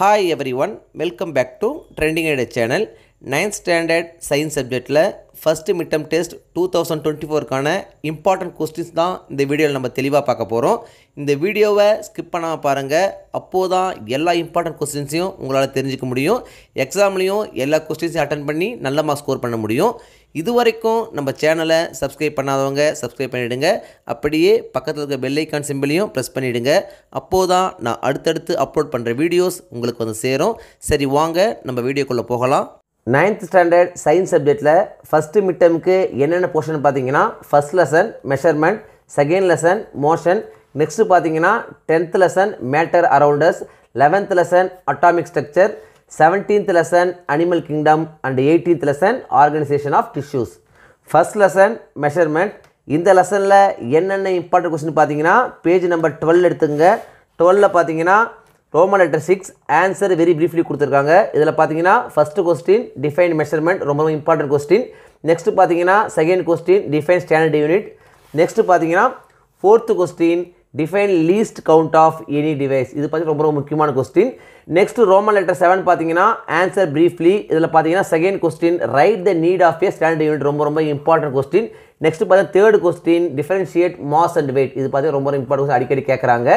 Hi everyone welcome back to Trending Edu channel ninth standard science சப்ஜெக்டில் first midterm test two thousand twenty ஃபோருக்கான important questions தான் இந்த வீடியோவில் நம்ம தெளிவாக பார்க்க போகிறோம் இந்த வீடியோவை ஸ்கிப் பண்ணாமல் பாருங்கள் அப்போது தான் எல்லா இம்பார்ட்டண்ட் கொஸ்டின்ஸையும் உங்களால் தெரிஞ்சிக்க முடியும் எக்ஸாம்லேயும் எல்லா கொஸ்டின்ஸையும் அட்டன் பண்ணி நல்ல மார்க் ஸ்கோர் பண்ண முடியும் இது வரைக்கும் நம்ம சேனலை சப்ஸ்கிரைப் பண்ணாதவங்க சப்ஸ்கிரைப் பண்ணிவிடுங்க அப்படியே பக்கத்தில் இருக்க பெல்லைக்கான் சிம்பிளையும் ப்ரெஸ் பண்ணிவிடுங்க அப்போது தான் நான் அடுத்தடுத்து அப்லோட் பண்ணுற வீடியோஸ் உங்களுக்கு வந்து சேரும் சரி வாங்க நம்ம வீடியோக்குள்ளே போகலாம் நைன்த் ஸ்டாண்டர்ட் சயின்ஸ் சப்ஜெக்டில் ஃபஸ்ட்டு மிட் என்னென்ன போர்ஷன் பார்த்தீங்கன்னா first lesson measurement second lesson motion next பார்த்தீங்கன்னா tenth lesson matter around us eleventh lesson atomic structure seventeenth lesson animal kingdom and eighteenth lesson organisation of tissues first lesson measurement இந்த லெசனில் என்னென்ன important question பார்த்தீங்கன்னா page number twelve எடுத்துங்க டுவெலில் பார்த்தீங்கன்னா Roman letter six answer very briefly கொடுத்துருக்காங்க இதில் பார்த்தீங்கன்னா ஃபஸ்ட்டு கொஸ்டின் டிஃபைன் மெஷர்மெண்ட் ரொம்ப இம்பார்ட்டன்ட் கொஸ்டின் நெக்ஸ்ட்டு பார்த்தீங்கன்னா second question define standard unit next பார்த்தீங்கன்னா fourth question define least count of any device இது பார்த்து ரொம்ப ரொம்ப முக்கியமான question next Roman letter seven பார்த்தீங்கன்னா ஆன்சர் ப்ரீஃப்லி இதில் பார்த்தீங்கன்னா second question write the need of a standard unit ரொம்ப ரொம்ப இம்பார்ட்டன்ட் கொஸ்டின் நெக்ஸ்ட் பார்த்தீங்கன்னா third question differentiate mass and weight இது பார்த்தீங்கன்னா ரொம்ப ரொம்ப இம்பார்ட்டன் அடிக்கடி கேட்குறாங்க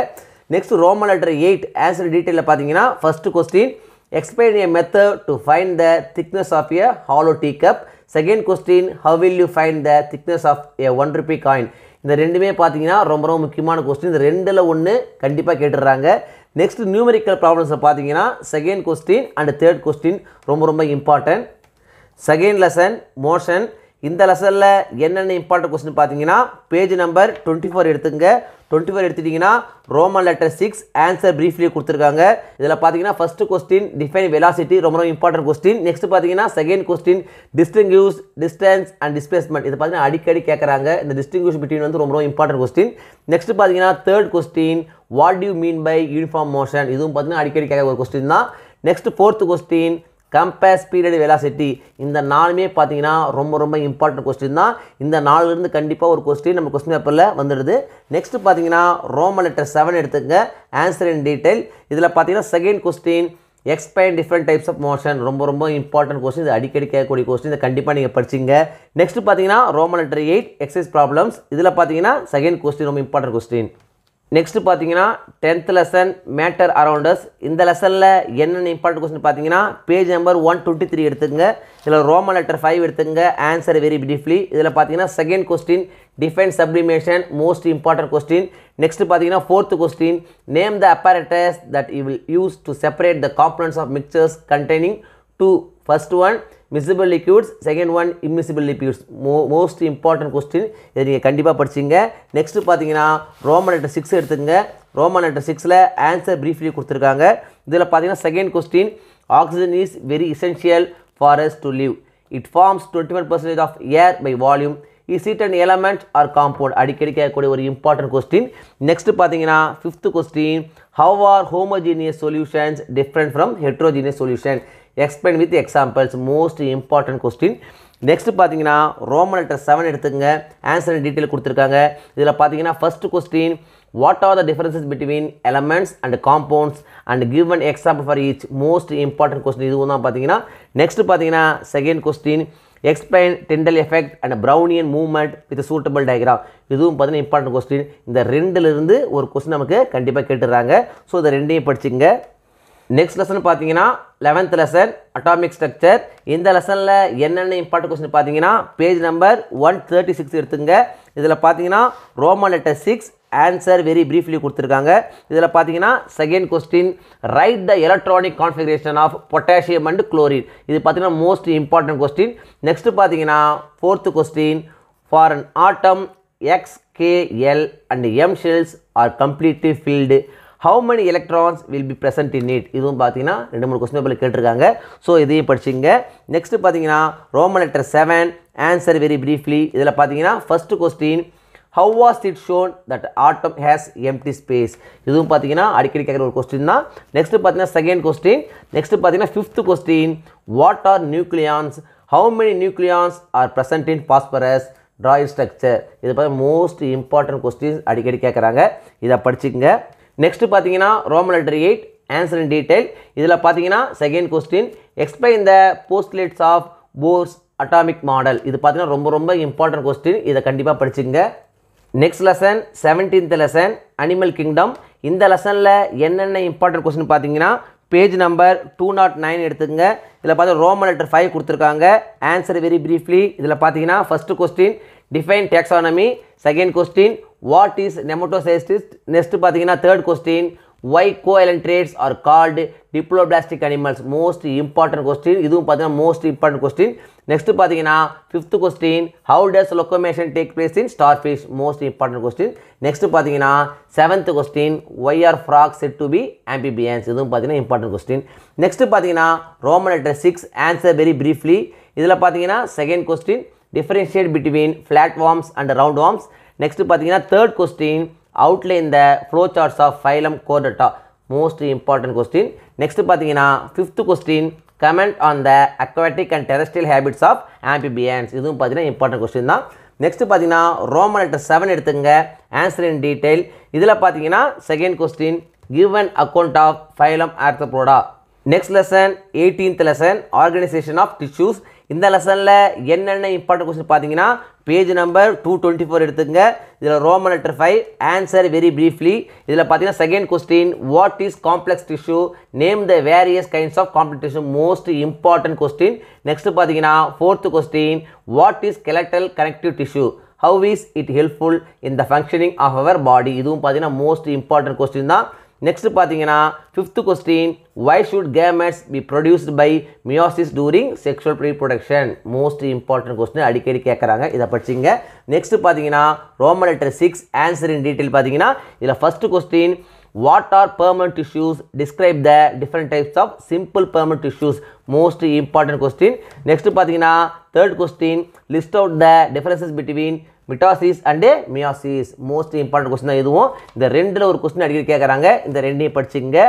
next Roman letter eight answer டீட்டெயிலில் பார்த்தீங்கன்னா first question explain A method to find the thickness of a hollow tea cup second question how will you find the thickness of a one rupee coin இந்த ரெண்டுமே பார்த்தீங்கன்னா ரொம்ப ரொம்ப முக்கியமான question இந்த ரெண்டில் ஒன்று கண்டிப்பாக கேட்டுடுறாங்க நெக்ஸ்ட் நியூமெரிக்கல் ப்ராப்ளம்ஸை பார்த்தீங்கன்னா second question and third question ரொம்ப ரொம்ப இம்பார்ட்டன்ட் செகண்ட் லெசன் மோஷன் இந்த லெசனில் என்னென்ன இம்பார்ட்டன் கொஸ்டின் பார்த்தீங்கன்னா பேஜ் நம்பர் டுவெண்ட்டி ஃபோர் எடுத்துங்க டுவெண்ட்டி ஃபோர் எடுத்துட்டிங்கன்னா Roman letter six answer briefly கொடுத்துருக்காங்க இதில் பார்த்தீங்கன்னா ஃபஸ்ட் கொஸ்டின் டிஃபைன் வெலாசிட்டி ரொம்ப ரொம்ப இம்பார்ட்டன் கொஸ்டின் நெக்ஸ்ட் பார்த்தீங்கன்னா second question distinguish distance and displacement இது பார்த்தீங்கன்னா அடிக்கடி கேட்குறாங்க இந்த டிஸ்டிங்யூஸ் பிட்வீன் வந்து ரொம்ப ரொம்ப இம்பார்ட்டன் கொஸ்டின் நெக்ஸ்ட் பார்த்தீங்கன்னா third question what do you mean by uniform motion இதுவும் பார்த்தீங்கன்னா அடிக்கடி கேட்குற ஒரு கொஸ்டின் தான் next fourth question compare period velocity இந்த நாலுமே பார்த்தீங்கன்னா ரொம்ப ரொம்ப இம்பார்ட்டன்ட் கொஸ்டின் தான் இந்த நாலுலேருந்து கண்டிப்பாக ஒரு கொஸ்டின் நம்ம கொஸ்டின் பேப்பரில் வந்துடுது நெக்ஸ்ட் பார்த்தீங்கன்னா ரோமன் லெட்டர் செவன் எடுத்துங்க ஆன்சர் இன் டீட்டெயில் இதில் பார்த்தீங்கன்னா second question explain different types of motion ரொம்ப ரொம்ப இம்பார்ட்டன்ட் கொஸ்டின் இது அடிக்கடி கேட்கக்கூடிய கொஸ்டின் இதை கண்டிப்பாக நீங்கள் படிச்சிங்க நெக்ஸ்ட் பார்த்தீங்கன்னா Roman letter eight exercise problems இதில் பார்த்தீங்கன்னா செகண்ட் கொஸ்டின் ரொம்ப இம்பார்ட்டன்ட் கொஸ்டின் நெக்ஸ்ட் பார்த்தீங்கன்னா டென்த் லெசன் மேட்டர் அரவுண்டர்ஸ் இந்த லெசனில் என்னென்ன இம்பார்ட்டன்ட் கொஸ்டின் பார்த்தீங்கன்னா page number one twenty three எடுத்துங்க இதில் ரோம லெட்டர் ஃபைவ் எடுத்துங்க ஆன்சர் வெரி பிரிஃப்லி இதில் பார்த்தீங்கன்னா second question define sublimation most important question next பார்த்தீங்கன்னா fourth question name the apparatus that you will use to separate the components of mixtures containing two first one miscible liquids second one immiscible liquids mo most important question இதை நீங்கள் கண்டிப்பாக படிச்சிங்க next பார்த்தீங்கன்னா Roman letter six எடுத்துங்க Roman letter சிக்ஸில் answer briefly கொடுத்துருக்காங்க இதில் பார்த்தீங்கன்னா second question oxygen is very essential for us to live it forms twenty one percentage of air by volume is it an element or compound அடிக்கடி கேட்கக்கூடிய ஒரு important question next பார்த்தீங்கன்னா fifth question how are homogeneous solutions different from heterogeneous solution explain with examples most important question next பார்த்தீங்கன்னா Roman letter seven எடுத்துக்கங்க answer detail கொடுத்துருக்காங்க இதில் பார்த்தீங்கன்னா first question what are the differences between elements and compounds and given and example for each most important question இதுவும் தான் பார்த்தீங்கன்னா next பார்த்தீங்கன்னா second question explain Tyndall effect and Brownian movement with suitable diagram இதுவும் பார்த்தீங்கன்னா important question இந்த ரெண்டுலேருந்து ஒரு question நமக்கு கண்டிப்பாக கேட்டுடுறாங்க ஸோ இதை ரெண்டையும் படிச்சுங்க நெக்ஸ்ட் லெசன் பார்த்தீங்கன்னா லெவன்த் லெசன் அட்டாமிக் ஸ்ட்ரக்சர் இந்த லெசனில் என்னென்ன இம்பார்ட்டன்ட் கொஸ்டின் பார்த்தீங்கன்னா page number one thirty six எடுத்துங்க இதில் பார்த்தீங்கன்னா Roman letter six answer very briefly கொடுத்துருக்காங்க இதில் பார்த்தீங்கன்னா second question write the electronic configuration of potassium and chlorine இது பார்த்தீங்கன்னா மோஸ்ட் இம்பார்ட்டன்ட் கொஸ்டின் நெக்ஸ்ட்டு பார்த்தீங்கன்னா fourth question for an atom X K L and M shells are completely filled how many electrons will be present in it இதுவும் பார்த்தீங்கன்னா ரெண்டு மூணு கொஸ்டின் பேப்பரில் கேட்டிருக்காங்க ஸோ இதையும் படிச்சுங்க நெக்ஸ்ட் பார்த்தீங்கன்னா Roman letter seven answer very briefly இதில் பார்த்தீங்கன்னா first question how was it shown that atom has empty space இதுவும் பார்த்தீங்கன்னா அடிக்கடி கேட்குற ஒரு கொஸ்டின் தான் நெக்ஸ்ட் பார்த்தீங்கன்னா செகண்ட் கொஸ்டின் நெக்ஸ்ட் பார்த்தீங்கன்னா fifth question what are nucleons how many nucleons are present in phosphorus drawing structure இதை பார்த்து மோஸ்ட் இம்பார்ட்டன்ட் கொஸ்டின் அடிக்கடி கேட்குறாங்க இதை படிச்சுக்கங்க நெக்ஸ்ட் பார்த்தீங்கன்னா Roman letter eight answer in detail இதில் பார்த்தீங்கன்னா second question explain the postulates of Bohr's atomic model இது பார்த்தீங்கன்னா ரொம்ப ரொம்ப இம்பார்ட்டன்ட் கொஸ்டின் இதை கண்டிப்பாக படிச்சுங்க next lesson seventeenth lesson animal kingdom இந்த லெசனில் என்னென்ன இம்பார்ட்டன்ட் கொஸ்டின் பார்த்தீங்கன்னா page number two nought nine எடுத்துக்கங்க இதில் பார்த்தா ரோமன் லெட்டர் ஃபைவ் கொடுத்துருக்காங்க ஆன்சர் வெரி ப்ரீஃப்லி இதில் பார்த்தீங்கன்னா first question define taxonomy second question what is nematocysts next பார்த்தீங்கன்னா third question Y கோஎலன்ட்ரேட்ஸ் are called diploblastic animals most important question இதுவும் பார்த்தீங்கன்னா most important question next பார்த்தீங்கன்னா fifth question how does locomotion take place in starfish most important question next பார்த்தீங்கன்னா seventh question why are frog said to be amphibians இதுவும் பார்த்தீங்கன்னா important question next பார்த்தீங்கன்னா Roman letter six answer very briefly இதில் பார்த்தீங்கன்னா second question differentiate between flat worms and round worms next பார்த்தீங்கன்னா third question outline the flow sorts of phylum Chordata most important question next பார்த்தீங்கன்னா fifth question comment on the aquatic and terrestrial habits of amphibians இதுவும் பார்த்தீங்கன்னா important question தான் next பார்த்தீங்கன்னா Roman letter seven எடுத்துங்க answer in detail இதில் பார்த்தீங்கன்னா second question give account of phylum Arthropoda next lesson eighteenth lesson organisation of tissues இந்த லெசனில் என்னென்ன இம்பார்ட்டன்ட் கொஸ்டின் பார்த்தீங்கன்னா page number two twenty four எடுத்துங்க இதில் Roman letter five answer very briefly இதில் பார்த்தீங்கன்னா second question what is complex tissue name the various kinds of complex tissue most important question next பார்த்தீங்கன்னா fourth question what is skeletal connective tissue how is it helpful in the functioning of our body இதுவும் பார்த்தீங்கன்னா most important question தான் next பார்த்தீங்கன்னா fifth question why should gametes be produced by meiosis during sexual reproduction most important question அடிக்கடி கேட்குறாங்க இதை படிச்சிங்க next பார்த்தீங்கன்னா Roman letter six answer in detail பார்த்தீங்கன்னா இதில் first question what are permanent tissues describe the different types of simple permanent tissues most important question next பார்த்தீங்கன்னா third question list out the differences between mitosis and meiosis most important question தான் இதுவும் இந்த ரெண்டில் ஒரு question அடிக்கடி கேட்குறாங்க இந்த ரெண்டையும் படிச்சுங்க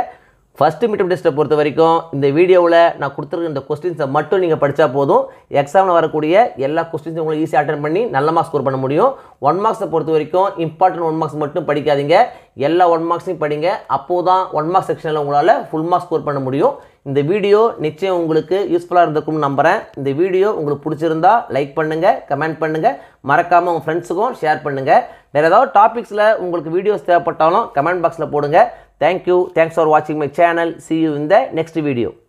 ஃபஸ்ட்டு மிட்டம் டெஸ்ட்டை பொறுத்த வரைக்கும் இந்த வீடியோவில் நான் கொடுத்துருக்க இந்த கொஸ்டின்ஸை மட்டும் நீங்கள் படித்தா போதும் எக்ஸாமில் வரக்கூடிய எல்லா கொஸ்டின்ஸும் உங்களுக்கு ஈஸியாக அட்டன் பண்ணி நல்ல மார்க்ஸ் ஸ்கோர் பண்ண முடியும் ஒன் மார்க்ஸை பொறுத்த வரைக்கும் இம்பார்ட்டன்ட் ஒன் மார்க்ஸ் மட்டும் படிக்காதீங்க எல்லா ஒன் மார்க்ஸையும் படிங்க அப்போது தான் ஒன் மார்க்ஸ் செக்ஷனில் உங்களால் ஃபுல் மார்க்ஸ் ஸ்கோர் பண்ண முடியும் இந்த வீடியோ நிச்சயம் உங்களுக்கு யூஸ்ஃபுல்லாக இருந்திருக்கும்னு நம்புகிறேன் இந்த வீடியோ உங்களுக்கு பிடிச்சிருந்தா லைக் பண்ணுங்கள் கமெண்ட் பண்ணுங்கள் மறக்காமல் உங்கள் ஃப்ரெண்ட்ஸுக்கும் ஷேர் பண்ணுங்கள் வேறு ஏதாவது டாபிக்ஸில் உங்களுக்கு வீடியோஸ் தேவைப்பட்டாலும் கமெண்ட் பாக்ஸில் போடுங்கள் Thank you. Thanks for watching my channel. See you in the next video.